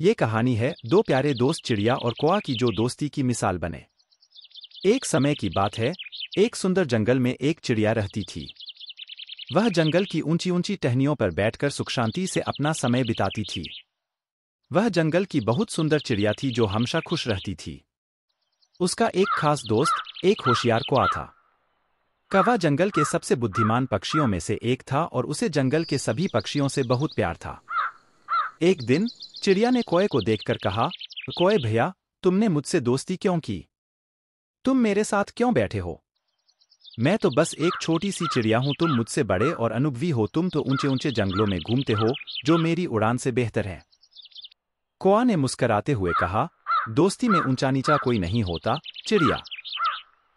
ये कहानी है दो प्यारे दोस्त चिड़िया और कोआ की जो दोस्ती की मिसाल बने एक समय की बात है एक सुंदर जंगल में एक चिड़िया रहती थी वह जंगल की ऊंची ऊंची टहनियों पर बैठकर सुख शांति से अपना समय बिताती थी वह जंगल की बहुत सुंदर चिड़िया थी जो हमेशा खुश रहती थी उसका एक खास दोस्त एक होशियार कोआ था कवा जंगल के सबसे बुद्धिमान पक्षियों में से एक था और उसे जंगल के सभी पक्षियों से बहुत प्यार था एक दिन चिड़िया ने कोए को देखकर कहा कोय भैया तुमने मुझसे दोस्ती क्यों की तुम मेरे साथ क्यों बैठे हो मैं तो बस एक छोटी सी चिड़िया हूं तुम मुझसे बड़े और अनुभवी हो तुम तो ऊंचे ऊंचे जंगलों में घूमते हो जो मेरी उड़ान से बेहतर है कोआ ने मुस्कराते हुए कहा दोस्ती में ऊंचा नीचा कोई नहीं होता चिड़िया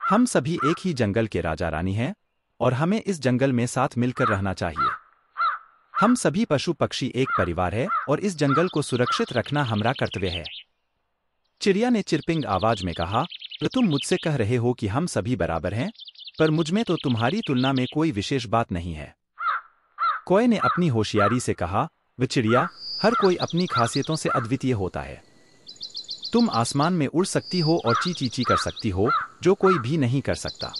हम सभी एक ही जंगल के राजा रानी हैं और हमें इस जंगल में साथ मिलकर रहना चाहिए हम सभी पशु पक्षी एक परिवार है और इस जंगल को सुरक्षित रखना हमारा कर्तव्य है चिड़िया ने चिरपिंग आवाज में कहा तो तुम मुझसे कह रहे हो कि हम सभी बराबर हैं पर मुझमें तो तुम्हारी तुलना में कोई विशेष बात नहीं है कोय ने अपनी होशियारी से कहा वे चिड़िया हर कोई अपनी खासियतों से अद्वितीय होता है तुम आसमान में उड़ सकती हो और ची ची कर सकती हो जो कोई भी नहीं कर सकता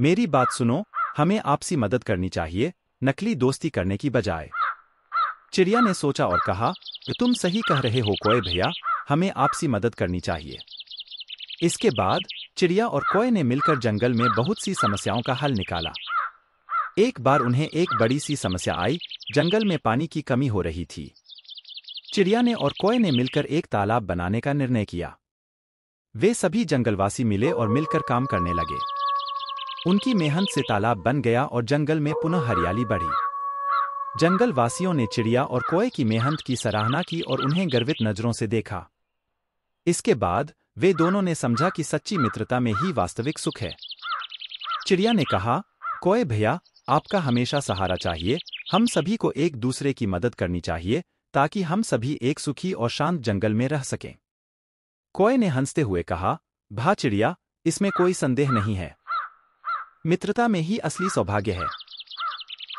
मेरी बात सुनो हमें आपसी मदद करनी चाहिए नकली दोस्ती करने की बजाय चिड़िया ने सोचा और कहा तुम सही कह रहे हो कोय भैया हमें आपसी मदद करनी चाहिए इसके बाद चिड़िया और कोय ने मिलकर जंगल में बहुत सी समस्याओं का हल निकाला एक बार उन्हें एक बड़ी सी समस्या आई जंगल में पानी की कमी हो रही थी चिड़िया ने और कोय ने मिलकर एक तालाब बनाने का निर्णय किया वे सभी जंगलवासी मिले और मिलकर काम करने लगे उनकी मेहनत से तालाब बन गया और जंगल में पुनः हरियाली बढ़ी जंगल वासियों ने चिड़िया और कोए की मेहनत की सराहना की और उन्हें गर्वित नजरों से देखा इसके बाद वे दोनों ने समझा कि सच्ची मित्रता में ही वास्तविक सुख है चिड़िया ने कहा कोए भैया आपका हमेशा सहारा चाहिए हम सभी को एक दूसरे की मदद करनी चाहिए ताकि हम सभी एक सुखी और शांत जंगल में रह सकें कोए ने हंसते हुए कहा भा चिड़िया इसमें कोई संदेह नहीं है मित्रता में ही असली सौभाग्य है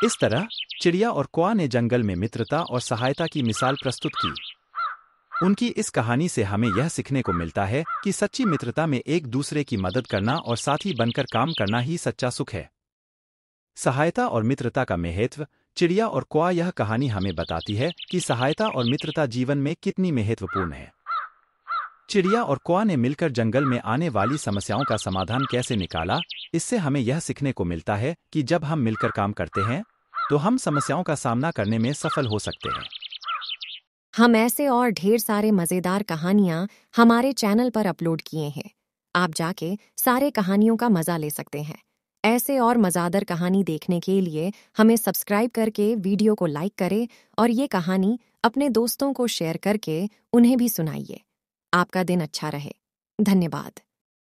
इस तरह चिड़िया और क्वा ने जंगल में मित्रता और सहायता की मिसाल प्रस्तुत की उनकी इस कहानी से हमें यह सीखने को मिलता है कि सच्ची मित्रता में एक दूसरे की मदद करना और साथ ही बनकर काम करना ही सच्चा सुख है सहायता और मित्रता का महत्व चिड़िया और क्वा यह कहानी हमें बताती है कि सहायता और मित्रता जीवन में कितनी महत्वपूर्ण है चिड़िया और कुआ ने मिलकर जंगल में आने वाली समस्याओं का समाधान कैसे निकाला इससे हमें यह सीखने को मिलता है कि जब हम मिलकर काम करते हैं तो हम समस्याओं का सामना करने में सफल हो सकते हैं हम ऐसे और ढेर सारे मज़ेदार कहानियाँ हमारे चैनल पर अपलोड किए हैं आप जाके सारे कहानियों का मज़ा ले सकते हैं ऐसे और मज़ादार कहानी देखने के लिए हमें सब्सक्राइब करके वीडियो को लाइक करें और ये कहानी अपने दोस्तों को शेयर करके उन्हें भी सुनाइए आपका दिन अच्छा रहे धन्यवाद